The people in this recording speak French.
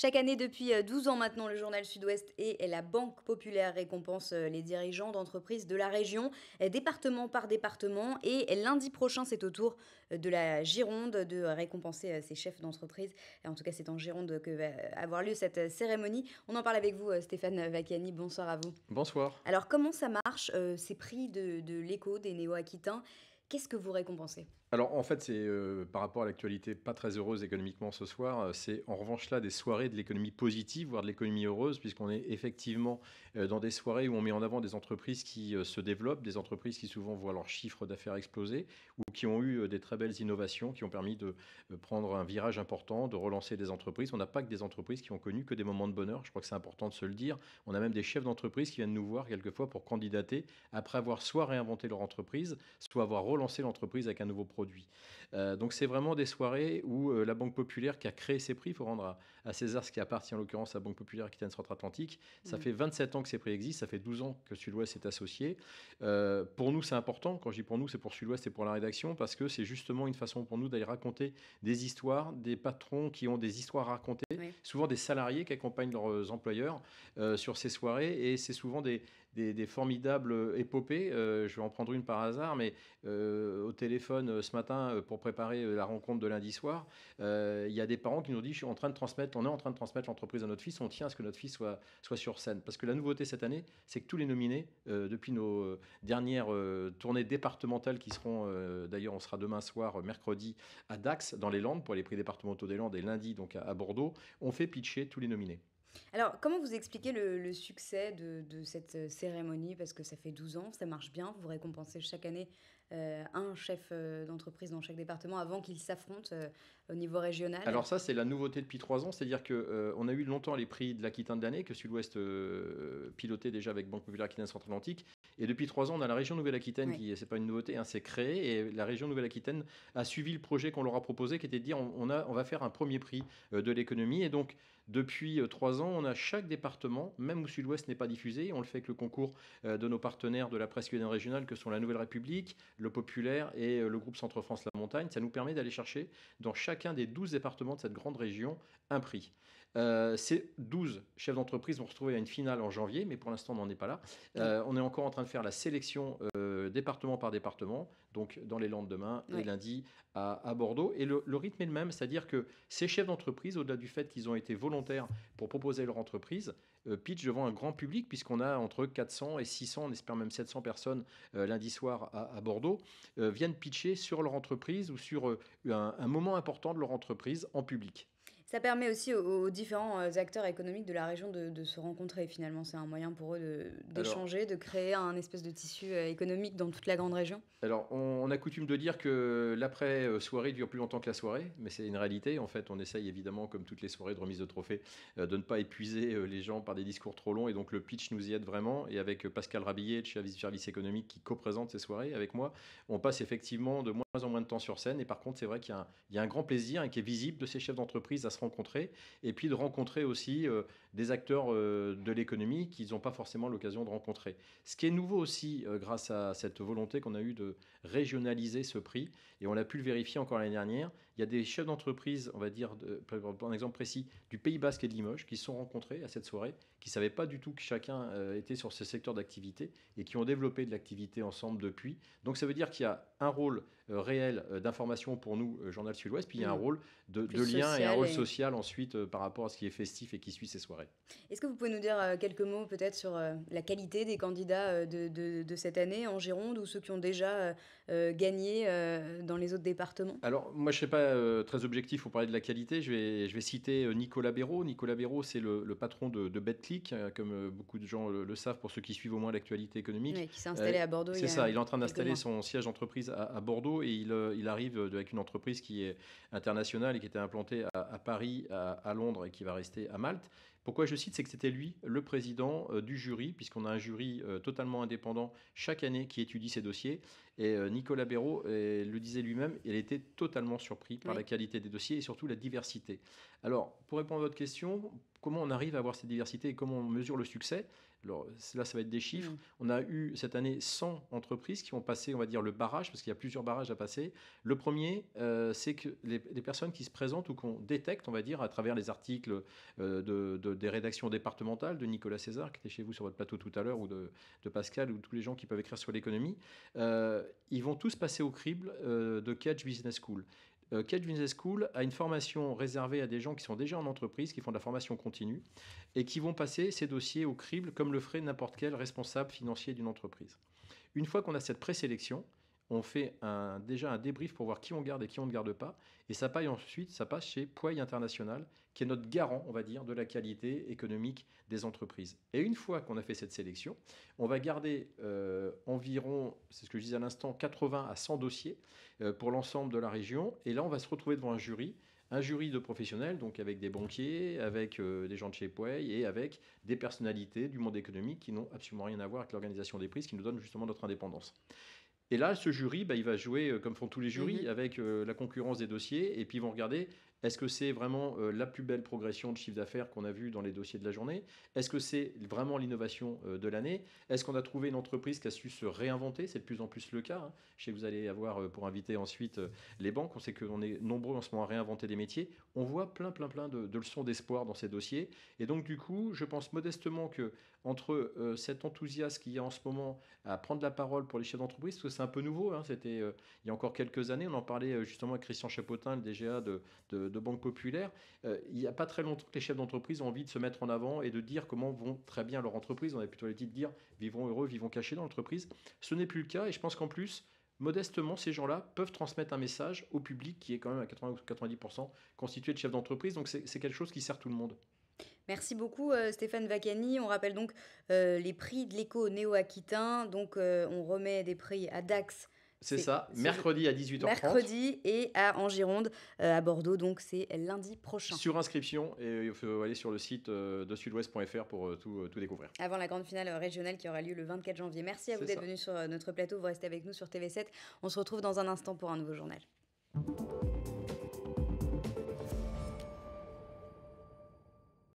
Chaque année, depuis 12 euh, ans maintenant, le journal Sud-Ouest et la Banque Populaire récompensent euh, les dirigeants d'entreprises de la région, euh, département par département. Et lundi prochain, c'est au tour de la Gironde de récompenser ses chefs d'entreprise. En tout cas, c'est en Gironde que va avoir lieu cette cérémonie. On en parle avec vous, Stéphane Vacchiani. Bonsoir à vous. Bonsoir. Alors, comment ça marche, ces prix de, de l'écho des Néo-Aquitains Qu'est-ce que vous récompensez Alors en fait, c'est euh, par rapport à l'actualité pas très heureuse économiquement ce soir, euh, c'est en revanche là des soirées de l'économie positive, voire de l'économie heureuse, puisqu'on est effectivement euh, dans des soirées où on met en avant des entreprises qui se développent, des entreprises qui souvent voient leur chiffre d'affaires exploser, ou qui ont eu des très belles innovations qui ont permis de prendre un virage important, de relancer des entreprises. On n'a pas que des entreprises qui ont connu que des moments de bonheur, je crois que c'est important de se le dire. On a même des chefs d'entreprise qui viennent nous voir quelquefois pour candidater, après avoir soit réinventé leur entreprise, soit avoir relancé lancer l'entreprise avec un nouveau produit. Euh, donc c'est vraiment des soirées où euh, la Banque Populaire qui a créé ces prix, il faut rendre à, César ce qui appartient en l'occurrence à la Banque Populaire Aquitaine Centre-Atlantique. Ça mm. fait 27 ans que ces prix existent, ça fait 12 ans que Sud-Ouest est associé. Euh, pour nous, c'est important. Quand je dis pour nous, c'est pour Sud-Ouest et pour la rédaction parce que c'est justement une façon pour nous d'aller raconter des histoires, des patrons qui ont des histoires à raconter, souvent des salariés qui accompagnent leurs employeurs sur ces soirées et c'est souvent des, des, des, formidables épopées. je vais en prendre une par hasard, mais au téléphone ce matin pour préparer euh, la rencontre de lundi soir, euh, il y a des parents qui nous disent, je suis en train de transmettre, on est en train de transmettre l'entreprise à notre fils, on tient à ce que notre fils soit, soit sur scène. Parce que la nouveauté cette année, c'est que tous les nominés, euh, depuis nos dernières tournées départementales qui seront, d'ailleurs, on sera demain soir, mercredi, à Dax, dans les Landes, pour les prix départementaux des Landes, et lundi, donc à, Bordeaux, ont fait pitcher tous les nominés. Alors, comment vous expliquez le, succès de, de, cette cérémonie Parce que ça fait 12 ans, ça marche bien, vous récompensez chaque année euh, un chef euh, d'entreprise dans chaque département avant qu'ils s'affrontent euh, au niveau régional. Alors ça, c'est la nouveauté depuis trois ans, c'est-à-dire qu'on on a eu longtemps les prix de l'Aquitaine de l'année que Sud-Ouest pilotait déjà avec Banque Populaire Aquitaine Centre-Atlantique. Et depuis trois ans, on a la région Nouvelle-Aquitaine, qui, c'est pas une nouveauté, hein, c'est créé. Et la région Nouvelle-Aquitaine a suivi le projet qu'on leur a proposé, qui était de dire on, on va faire un premier prix de l'économie. Et donc, depuis euh, trois ans, on a chaque département, même où Sud-Ouest n'est pas diffusé, on le fait avec le concours euh, de nos partenaires de la presse régionale que sont la Nouvelle République, le Populaire et euh, le groupe Centre-France La Montagne. Ça nous permet d'aller chercher dans chacun des 12 départements de cette grande région un prix. ces 12 chefs d'entreprise vont se retrouver à une finale en janvier, mais pour l'instant, on n'en est pas là. on est encore en train de faire la sélection département par département, donc dans les Landes demain et lundi à, Bordeaux. Et le, le rythme est le même, c'est-à-dire que ces chefs d'entreprise, au-delà du fait qu'ils ont été volontaires, pour proposer leur entreprise euh, pitch devant un grand public, puisqu'on a entre 400 et 600, on espère même 700 personnes euh, lundi soir à, Bordeaux, euh, viennent pitcher sur leur entreprise ou sur un moment important de leur entreprise en public. Ça permet aussi aux, différents euh, acteurs économiques de la région de, se rencontrer finalement. C'est un moyen pour eux d'échanger, de, créer un espèce de tissu euh, économique dans toute la grande région. Alors on, a coutume de dire que l'après-soirée dure plus longtemps que la soirée, mais c'est une réalité. En fait, on essaye évidemment, comme toutes les soirées de remise de trophées, euh, de ne pas épuiser les gens par des discours trop longs. Et donc le pitch nous y aide vraiment. Et avec Pascal Rabillet de chez Service Économique qui co-présente ces soirées avec moi, on passe effectivement de moins en moins de temps sur scène. Et par contre, c'est vrai qu'il y, a un grand plaisir qui est visible de ces chefs d'entreprise à se rencontrer, et puis de rencontrer aussi euh, des acteurs euh, de l'économie qu'ils n'ont pas forcément l'occasion de rencontrer. Ce qui est nouveau aussi euh, grâce à cette volonté qu'on a eue de régionaliser ce prix, et on l'a pu le vérifier encore l'année dernière, il y a des chefs d'entreprise, on va dire, un exemple précis, du Pays Basque et de Limoges, qui se sont rencontrés à cette soirée qui ne savaient pas du tout que chacun euh, était sur ce secteur d'activité et qui ont développé de l'activité ensemble depuis. Donc ça veut dire qu'il y a un rôle euh, réel euh, d'information pour nous, Journal Sud-Ouest, puis il y a un mm. rôle de, lien et un rôle social ensuite par rapport à ce qui est festif et qui suit ces soirées. Est-ce que vous pouvez nous dire quelques mots peut-être sur la qualité des candidats de, cette année en Gironde ou ceux qui ont déjà gagné dans les autres départements Alors moi je ne sais pas très objectif pour parler de la qualité, je vais, je vais citer Nicolas Béraud. Nicolas Béraud c'est le, patron de, de euh, comme euh, beaucoup de gens le, savent pour ceux qui suivent au moins l'actualité économique. qui s'est euh, à Bordeaux. C'est ça, il est en train d'installer son siège d'entreprise à, Bordeaux et il, arrive avec une entreprise qui est internationale et qui était implantée à, Paris, à Londres et qui va rester à Malte pourquoi je cite C'est que c'était lui le président euh, du jury, puisqu'on a un jury euh, totalement indépendant chaque année qui étudie ces dossiers. Et euh, Nicolas Béraud le disait lui-même, il était totalement surpris par la qualité des dossiers et surtout la diversité. Alors, pour répondre à votre question, comment on arrive à avoir cette diversité et comment on mesure le succès alors, là, ça va être des chiffres. Mm. On a eu cette année 100 entreprises qui ont passé, on va dire, le barrage, parce qu'il y a plusieurs barrages à passer. Le premier, euh, c'est que les, personnes qui se présentent ou qu'on détecte, on va dire, à travers les articles euh, des rédactions départementales, de Nicolas César, qui était chez vous sur votre plateau tout à l'heure, ou de, Pascal, ou tous les gens qui peuvent écrire sur l'économie, euh, ils vont tous passer au crible de Catch Business School. Euh, School a une formation réservée à des gens qui sont déjà en entreprise, qui font de la formation continue et qui vont passer ces dossiers au crible comme le ferait n'importe quel responsable financier d'une entreprise. Une fois qu'on a cette présélection, on fait déjà un débrief pour voir qui on garde et qui on ne garde pas. Et ça passe ensuite, ça passe chez Poy International, qui est notre garant, on va dire, de la qualité économique des entreprises. Et une fois qu'on a fait cette sélection, on va garder euh, environ, c'est ce que je disais à l'instant, 80 à 100 dossiers euh, pour l'ensemble de la région. Et là, on va se retrouver devant un jury un jury de professionnels, donc avec des banquiers, avec euh, des gens de chez Poy et avec des personnalités du monde économique qui n'ont absolument rien à voir avec l'organisation des prises, qui nous donnent justement notre indépendance. Et là, ce jury, bah, il va jouer euh, comme font tous les jurys, mhm. avec euh, la concurrence des dossiers, et puis ils vont regarder est-ce que c'est vraiment euh, la plus belle progression de chiffre d'affaires qu'on a vue dans les dossiers de la journée Est-ce que c'est vraiment l'innovation euh, de l'année Est-ce qu'on a trouvé une entreprise qui a su se réinventer C'est de plus en plus le cas. Hein. Je sais que vous allez avoir euh, pour inviter ensuite les banques. On sait qu'on est nombreux en ce moment à réinventer des métiers. On voit plein, plein, plein de, leçons d'espoir dans ces dossiers. Et donc, du coup, je pense modestement que entre cet enthousiasme qu'il y a en ce moment à prendre la parole pour les chefs d'entreprise, parce que c'est un peu nouveau, hein, c'était il y a encore quelques années, on en parlait justement avec Christian Chapotin, le DGA de, de de banque populaire, euh, il n'y a pas très longtemps que les chefs d'entreprise ont envie de se mettre en avant et de dire comment vont très bien leur entreprise. On avait plutôt l'habitude de dire vivons heureux, vivons cachés dans l'entreprise. Ce n'est plus le cas et je pense qu'en plus, modestement, ces gens-là peuvent transmettre un message au public qui est quand même à 80 90% constitué de chefs d'entreprise. Donc c'est quelque chose qui sert tout le monde. Merci beaucoup euh, Stéphane Vacani. On rappelle donc euh, les prix de l'éco néo-aquitain. Donc on remet des prix à Dax c'est ça, mercredi à 18h30. Mercredi et à, en Gironde, euh, à Bordeaux, donc c'est lundi prochain. Sur inscription, et euh, il faut aller sur le site euh, de sudouest.fr pour tout, tout, découvrir. Avant la grande finale régionale qui aura lieu le 24 janvier. Merci à vous d'être venus sur notre plateau, vous restez avec nous sur TV7. On se retrouve dans un instant pour un nouveau journal.